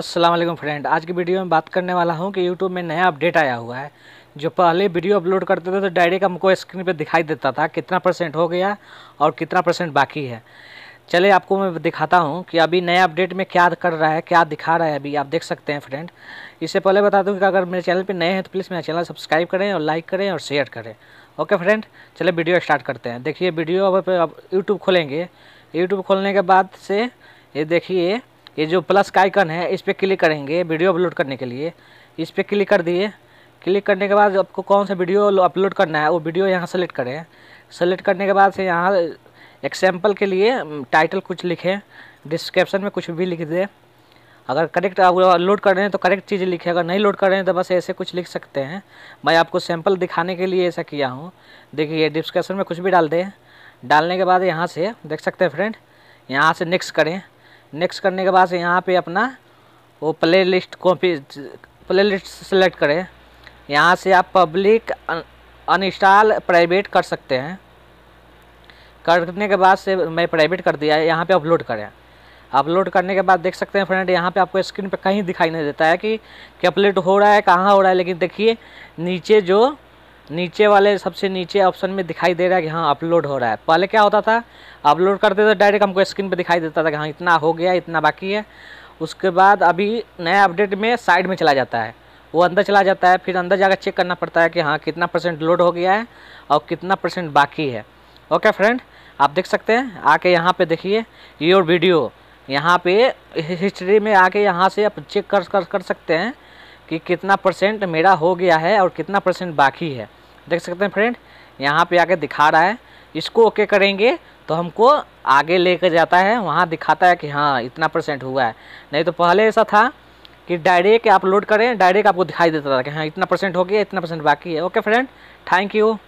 Aslam friend आज की video में बात करने वाला हूँ कि यूट्यूब में नया अपडेट आया हुआ है जो पहले वीडियो अपलोड करते थे तो डायरेक्ट हमको स्क्रीन पे दिखाई देता था कितना परसेंट हो गया और कितना परसेंट बाकी है चले आपको मैं दिखाता हूँ कि अभी नया अपडेट में क्या कर रहा है क्या दिखा रहा है अभी आप देख सकते हैं फ्रेंड इससे पहले बता दूँ कि अगर मेरे चैनल पर नए हैं तो प्लीज़ मेरा चैनल सब्सक्राइब करें और लाइक करें और शेयर करें ओके फ्रेंड चले वीडियो स्टार्ट करते हैं देखिए वीडियो अब यूट्यूब खोलेंगे यूट्यूब खोलने के बाद से ये देखिए ये जो प्लस का आइकन है इस पर क्लिक करेंगे वीडियो अपलोड करने के लिए इस पर क्लिक कर दिए क्लिक करने के बाद आपको कौन सा वीडियो अपलोड करना है वो वीडियो यहाँ सेलेक्ट करें सेलेक्ट करने के बाद से यहाँ एग्जाम्पल के लिए टाइटल कुछ लिखें डिस्क्रिप्शन में कुछ भी लिख दें अगर करेक्ट आप लोड कर रहे हैं तो करेक्ट चीज़ लिखें अगर नहीं लोड कर रहे हैं तो बस ऐसे कुछ लिख सकते हैं मैं आपको सैम्पल दिखाने के लिए ऐसा किया हूँ देखिए डिस्क्रिप्शन में कुछ भी डाल दें डालने के बाद यहाँ से देख सकते हैं फ्रेंड यहाँ से नेक्स्ट करें नेक्स्ट करने के बाद यहाँ पे अपना वो playlist copy playlist select करें यहाँ से आप पब्लिक अनइंस्टॉल प्राइवेट कर सकते हैं करने के बाद से मैं प्राइवेट कर दिया है यहाँ पे अपलोड करें अपलोड करने के बाद देख सकते हैं फ्रेंड यहाँ पे आपको स्क्रीन पे कहीं दिखाई नहीं देता है कि कैपलेट हो रहा है कहाँ हो रहा है लेकिन देखिए नीचे जो नीचे वाले सबसे नीचे ऑप्शन में दिखाई दे रहा है कि हाँ अपलोड हो रहा है पहले क्या होता था अपलोड करते थे डायरेक्ट हमको स्क्रीन पर दिखाई देता था कि हाँ इतना हो गया इतना बाकी है उसके बाद अभी नया अपडेट में साइड में चला जाता है वो अंदर चला जाता है फिर अंदर जाकर चेक करना पड़ता है कि हाँ कितना परसेंट लोड हो गया है और कितना परसेंट बाकी है ओके फ्रेंड आप देख सकते हैं आके यहाँ पर देखिए योर वीडियो यहाँ पे हिस्ट्री में आके यहाँ से आप चेक कर कर सकते हैं कि कितना परसेंट मेरा हो गया है और कितना परसेंट बाकी है देख सकते हैं फ्रेंड यहाँ पे आके दिखा रहा है इसको ओके करेंगे तो हमको आगे लेकर जाता है वहाँ दिखाता है कि हाँ इतना परसेंट हुआ है नहीं तो पहले ऐसा था कि डायरेक्ट आप लोड करें डायरेक्ट आपको दिखाई देता था कि हाँ इतना परसेंट हो गया इतना परसेंट बाकी है ओके फ्रेंड थैंक यू